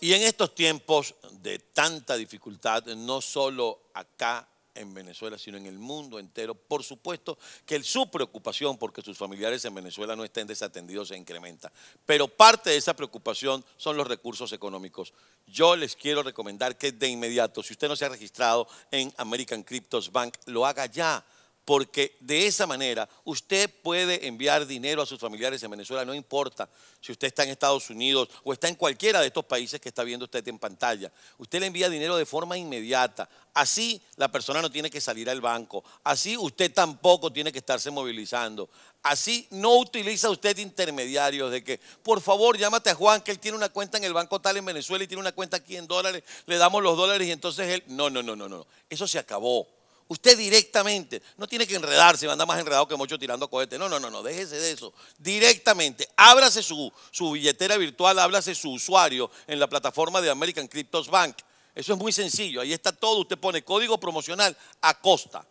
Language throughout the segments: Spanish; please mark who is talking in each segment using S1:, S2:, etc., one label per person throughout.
S1: Y en estos tiempos de tanta dificultad, no solo acá en Venezuela, sino en el mundo entero. Por supuesto que su preocupación porque sus familiares en Venezuela no estén desatendidos se incrementa. Pero parte de esa preocupación son los recursos económicos. Yo les quiero recomendar que de inmediato, si usted no se ha registrado en American Cryptos Bank, lo haga ya porque de esa manera usted puede enviar dinero a sus familiares en Venezuela, no importa si usted está en Estados Unidos o está en cualquiera de estos países que está viendo usted en pantalla. Usted le envía dinero de forma inmediata. Así la persona no tiene que salir al banco. Así usted tampoco tiene que estarse movilizando. Así no utiliza usted intermediarios de que, por favor, llámate a Juan, que él tiene una cuenta en el banco tal en Venezuela y tiene una cuenta aquí en dólares, le damos los dólares y entonces él... No, no, no, no, no. Eso se acabó. Usted directamente, no tiene que enredarse, anda más enredado que mucho tirando cohetes. No, no, no, no, déjese de eso. Directamente, ábrase su, su billetera virtual, ábrase su usuario en la plataforma de American Cryptos Bank. Eso es muy sencillo, ahí está todo. Usted pone código promocional a costa.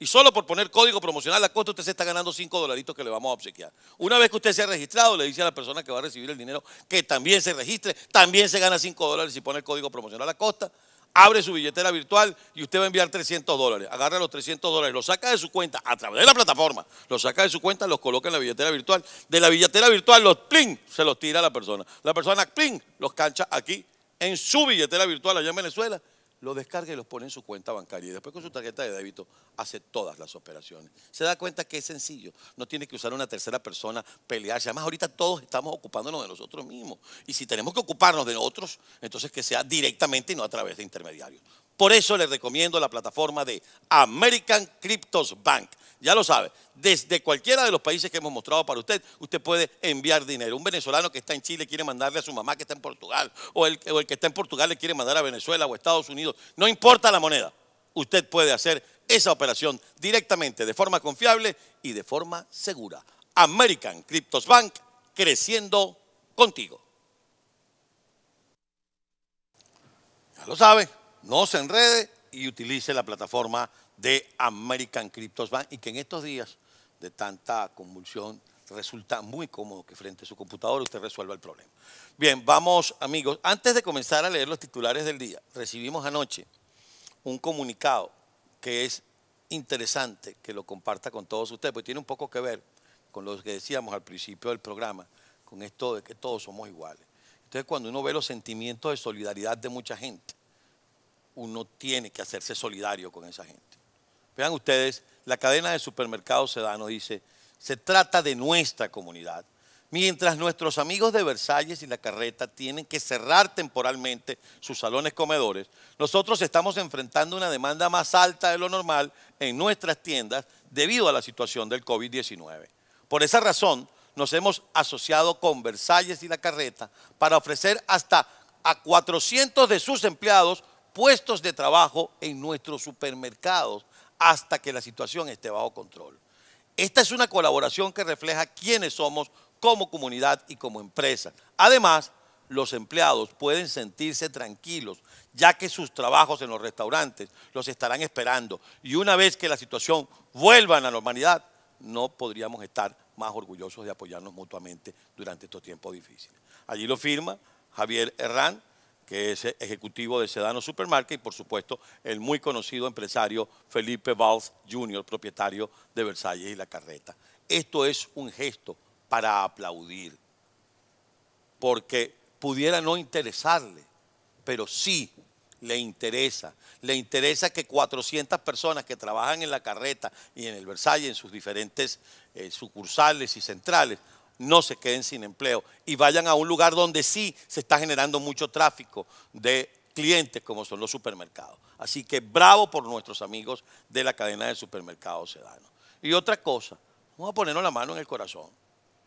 S1: Y solo por poner código promocional a costa usted se está ganando 5 dolaritos que le vamos a obsequiar. Una vez que usted se ha registrado, le dice a la persona que va a recibir el dinero que también se registre, también se gana 5 dólares si pone el código promocional a costa abre su billetera virtual y usted va a enviar 300 dólares. Agarra los 300 dólares, los saca de su cuenta a través de la plataforma, los saca de su cuenta, los coloca en la billetera virtual. De la billetera virtual, los pling, se los tira a la persona. La persona pling, los cancha aquí en su billetera virtual allá en Venezuela lo descarga y los pone en su cuenta bancaria. Y después con su tarjeta de débito hace todas las operaciones. Se da cuenta que es sencillo. No tiene que usar una tercera persona, pelearse. Además, ahorita todos estamos ocupándonos de nosotros mismos. Y si tenemos que ocuparnos de otros, entonces que sea directamente y no a través de intermediarios. Por eso les recomiendo la plataforma de American Cryptos Bank. Ya lo sabe, desde cualquiera de los países que hemos mostrado para usted, usted puede enviar dinero. Un venezolano que está en Chile quiere mandarle a su mamá que está en Portugal, o el, que está en Portugal le quiere mandar a Venezuela o Estados Unidos. No importa la moneda, usted puede hacer esa operación directamente, de forma confiable y de forma segura. American Cryptos Bank, creciendo contigo. Ya lo sabe no se enrede y utilice la plataforma de American Cryptos Bank y que en estos días de tanta convulsión resulta muy cómodo que frente a su computadora usted resuelva el problema. Bien, vamos amigos, antes de comenzar a leer los titulares del día, recibimos anoche un comunicado que es interesante que lo comparta con todos ustedes, porque tiene un poco que ver con lo que decíamos al principio del programa, con esto de que todos somos iguales. Entonces cuando uno ve los sentimientos de solidaridad de mucha gente, uno tiene que hacerse solidario con esa gente. Vean ustedes, la cadena de supermercados Sedano dice, se trata de nuestra comunidad. Mientras nuestros amigos de Versalles y La Carreta tienen que cerrar temporalmente sus salones comedores, nosotros estamos enfrentando una demanda más alta de lo normal en nuestras tiendas debido a la situación del COVID-19. Por esa razón, nos hemos asociado con Versalles y La Carreta para ofrecer hasta a 400 de sus empleados puestos de trabajo en nuestros supermercados hasta que la situación esté bajo control. Esta es una colaboración que refleja quiénes somos como comunidad y como empresa. Además, los empleados pueden sentirse tranquilos, ya que sus trabajos en los restaurantes los estarán esperando. Y una vez que la situación vuelva a la normalidad, no podríamos estar más orgullosos de apoyarnos mutuamente durante estos tiempos difíciles. Allí lo firma Javier Herrán, que es ejecutivo de Sedano Supermarket, y por supuesto el muy conocido empresario Felipe Valls Jr., propietario de Versalles y La Carreta. Esto es un gesto para aplaudir, porque pudiera no interesarle, pero sí le interesa. Le interesa que 400 personas que trabajan en La Carreta y en el Versalles, en sus diferentes eh, sucursales y centrales, no se queden sin empleo y vayan a un lugar donde sí se está generando mucho tráfico de clientes como son los supermercados. Así que bravo por nuestros amigos de la cadena de supermercados Sedano. Y otra cosa, vamos a ponernos la mano en el corazón.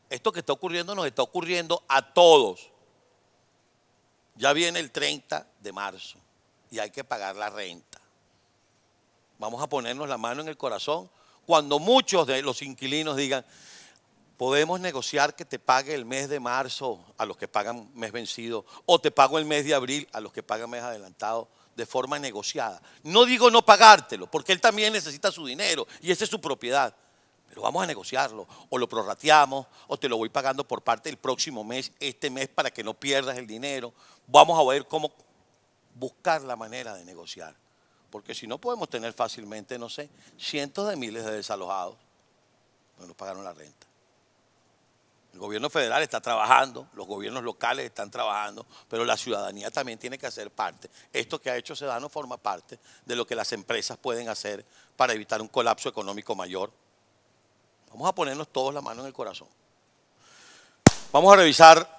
S1: Esto que está ocurriendo nos está ocurriendo a todos. Ya viene el 30 de marzo y hay que pagar la renta. Vamos a ponernos la mano en el corazón cuando muchos de los inquilinos digan, podemos negociar que te pague el mes de marzo a los que pagan mes vencido, o te pago el mes de abril a los que pagan mes adelantado de forma negociada. No digo no pagártelo, porque él también necesita su dinero y esa es su propiedad. Pero vamos a negociarlo, o lo prorrateamos, o te lo voy pagando por parte del próximo mes, este mes, para que no pierdas el dinero. Vamos a ver cómo buscar la manera de negociar. Porque si no podemos tener fácilmente, no sé, cientos de miles de desalojados, no nos pagaron la renta. El gobierno federal está trabajando, los gobiernos locales están trabajando, pero la ciudadanía también tiene que hacer parte. Esto que ha hecho Sedano forma parte de lo que las empresas pueden hacer para evitar un colapso económico mayor. Vamos a ponernos todos la mano en el corazón. Vamos a revisar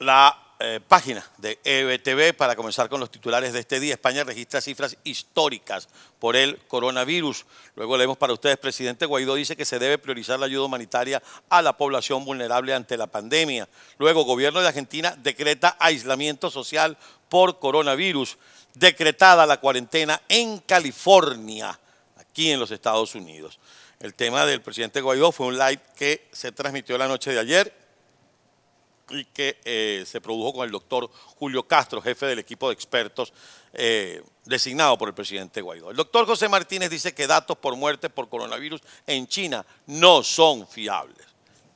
S1: la eh, página de EBTV para comenzar con los titulares de este día. España registra cifras históricas por el coronavirus. Luego leemos para ustedes, presidente Guaidó dice que se debe priorizar la ayuda humanitaria a la población vulnerable ante la pandemia. Luego, gobierno de Argentina decreta aislamiento social por coronavirus. Decretada la cuarentena en California, aquí en los Estados Unidos. El tema del presidente Guaidó fue un live que se transmitió la noche de ayer y que eh, se produjo con el doctor Julio Castro, jefe del equipo de expertos eh, designado por el presidente Guaidó. El doctor José Martínez dice que datos por muerte por coronavirus en China no son fiables.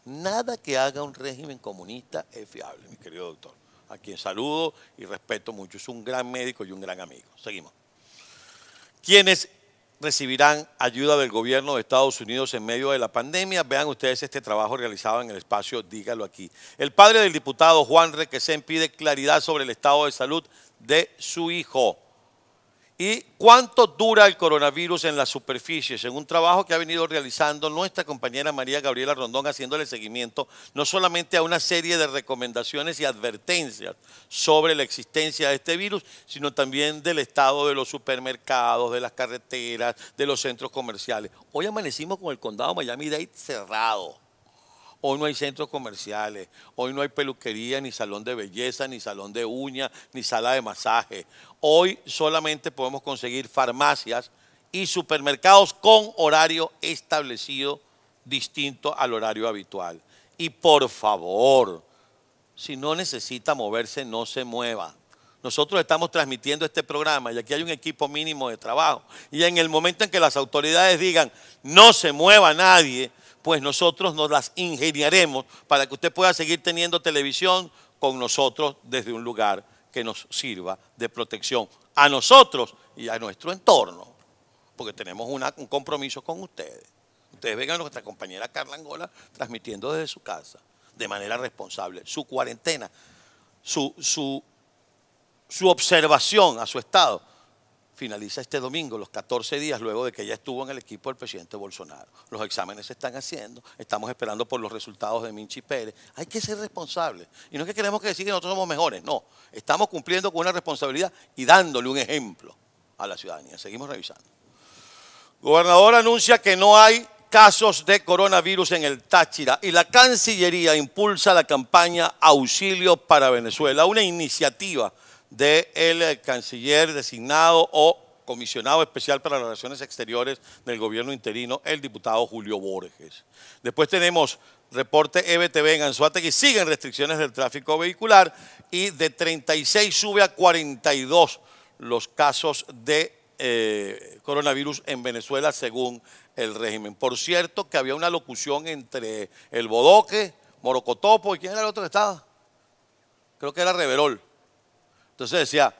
S1: Nada que haga un régimen comunista es fiable, mi querido doctor. A quien saludo y respeto mucho. Es un gran médico y un gran amigo. Seguimos. Quienes recibirán ayuda del gobierno de Estados Unidos en medio de la pandemia. Vean ustedes este trabajo realizado en el espacio, dígalo aquí. El padre del diputado Juan Requesén pide claridad sobre el estado de salud de su hijo. ¿Y cuánto dura el coronavirus en las superficies? En un trabajo que ha venido realizando nuestra compañera María Gabriela Rondón, haciéndole seguimiento no solamente a una serie de recomendaciones y advertencias sobre la existencia de este virus, sino también del estado de los supermercados, de las carreteras, de los centros comerciales. Hoy amanecimos con el condado Miami-Dade cerrado. Hoy no hay centros comerciales, hoy no hay peluquería, ni salón de belleza, ni salón de uña, ni sala de masaje. Hoy solamente podemos conseguir farmacias y supermercados con horario establecido distinto al horario habitual. Y por favor, si no necesita moverse, no se mueva. Nosotros estamos transmitiendo este programa y aquí hay un equipo mínimo de trabajo. Y en el momento en que las autoridades digan, no se mueva nadie, pues nosotros nos las ingeniaremos para que usted pueda seguir teniendo televisión con nosotros desde un lugar que nos sirva de protección a nosotros y a nuestro entorno, porque tenemos un compromiso con ustedes. Ustedes vengan a nuestra compañera Carla Angola transmitiendo desde su casa, de manera responsable, su cuarentena, su observación a su estado finaliza este domingo, los 14 días luego de que ya estuvo en el equipo del presidente Bolsonaro. Los exámenes se están haciendo, estamos esperando por los resultados de Minchi Pérez. Hay que ser responsables. Y no es que queremos que decir que nosotros somos mejores, no. Estamos cumpliendo con una responsabilidad y dándole un ejemplo a la ciudadanía. Seguimos revisando. Gobernador anuncia que no hay casos de coronavirus en el Táchira y la Cancillería impulsa la campaña Auxilio para Venezuela, una iniciativa del canciller designado o comisionado especial para las relaciones exteriores del gobierno interino, el diputado Julio Borges. Después tenemos reporte EBTV en que siguen restricciones del tráfico vehicular y de 36 sube a 42 los casos de eh, coronavirus en Venezuela según el régimen. Por cierto que había una locución entre el Bodoque, Morocotopo y quién era el otro que estaba. Creo que era Reverol entonces decía,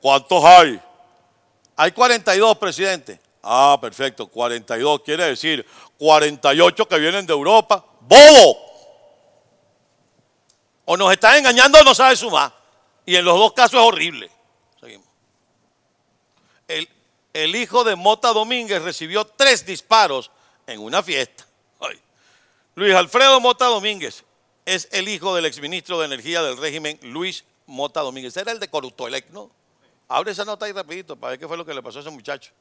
S1: ¿cuántos hay? Hay 42, presidente. Ah, perfecto, 42 quiere decir 48 que vienen de Europa. ¡Bobo! O nos están engañando o no sabe sumar. Y en los dos casos es horrible. Seguimos. El, hijo de Mota Domínguez recibió tres disparos en una fiesta. Luis Alfredo Mota Domínguez, es el hijo del exministro de Energía del régimen Luis Mota Domínguez. Era el de Corutoelec, ¿no? Abre esa nota ahí rapidito para ver qué fue lo que le pasó a ese muchacho.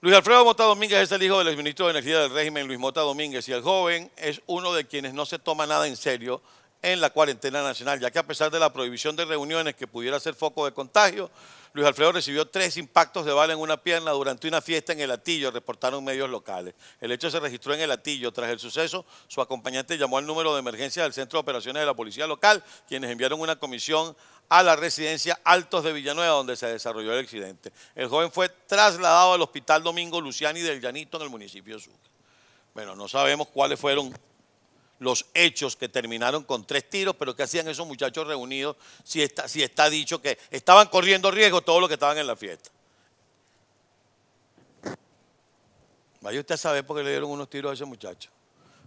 S1: Luis Alfredo Mota Domínguez es el hijo del exministro de Energía del régimen Luis Mota Domínguez y el joven es uno de quienes no se toma nada en serio en la cuarentena nacional, ya que a pesar de la prohibición de reuniones que pudiera ser foco de contagio, Luis Alfredo recibió tres impactos de bala en una pierna durante una fiesta en el Atillo, reportaron medios locales. El hecho se registró en el Atillo. Tras el suceso, su acompañante llamó al número de emergencia del Centro de Operaciones de la Policía Local, quienes enviaron una comisión a la residencia Altos de Villanueva, donde se desarrolló el accidente. El joven fue trasladado al Hospital Domingo Luciani del Llanito, en el municipio de Sucre. Bueno, no sabemos cuáles fueron los hechos que terminaron con tres tiros, pero qué hacían esos muchachos reunidos si está, si está dicho que estaban corriendo riesgo todos los que estaban en la fiesta? Vaya usted a saber por qué le dieron unos tiros a ese muchacho.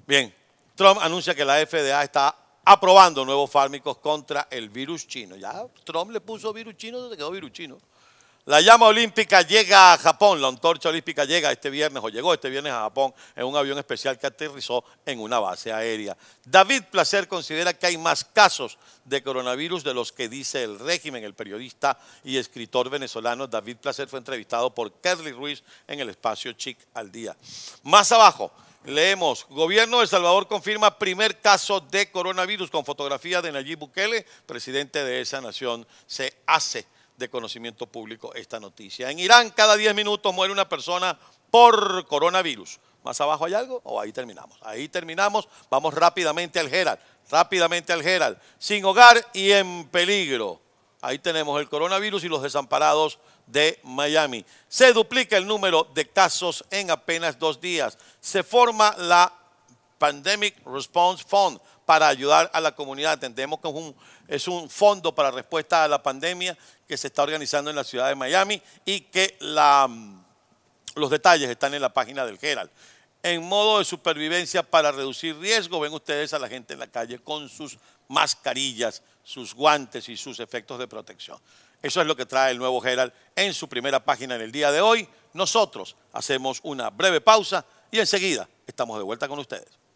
S1: Bien, Trump anuncia que la FDA está aprobando nuevos fármicos contra el virus chino. Ya Trump le puso virus chino, se quedó virus chino. La llama olímpica llega a Japón, la antorcha olímpica llega este viernes o llegó este viernes a Japón en un avión especial que aterrizó en una base aérea. David Placer considera que hay más casos de coronavirus de los que dice el régimen. El periodista y escritor venezolano David Placer fue entrevistado por Kerly Ruiz en el espacio Chic al Día. Más abajo, Leemos, gobierno de El Salvador confirma primer caso de coronavirus con fotografía de Nayib Bukele, presidente de esa nación, se hace de conocimiento público esta noticia. En Irán cada 10 minutos muere una persona por coronavirus. ¿Más abajo hay algo? O oh, ahí terminamos. Ahí terminamos. Vamos rápidamente al Gerald. Rápidamente al Gerald. Sin hogar y en peligro. Ahí tenemos el coronavirus y los desamparados de Miami. Se duplica el número de casos en apenas dos días. Se forma la Pandemic Response Fund para ayudar a la comunidad. Entendemos que es un, fondo para respuesta a la pandemia que se está organizando en la ciudad de Miami y que los detalles están en la página del Herald. En modo de supervivencia para reducir riesgo, ven ustedes a la gente en la calle con sus mascarillas, sus guantes y sus efectos de protección. Eso es lo que trae el nuevo Herald en su primera página en el día de hoy. Nosotros hacemos una breve pausa y enseguida estamos de vuelta con ustedes.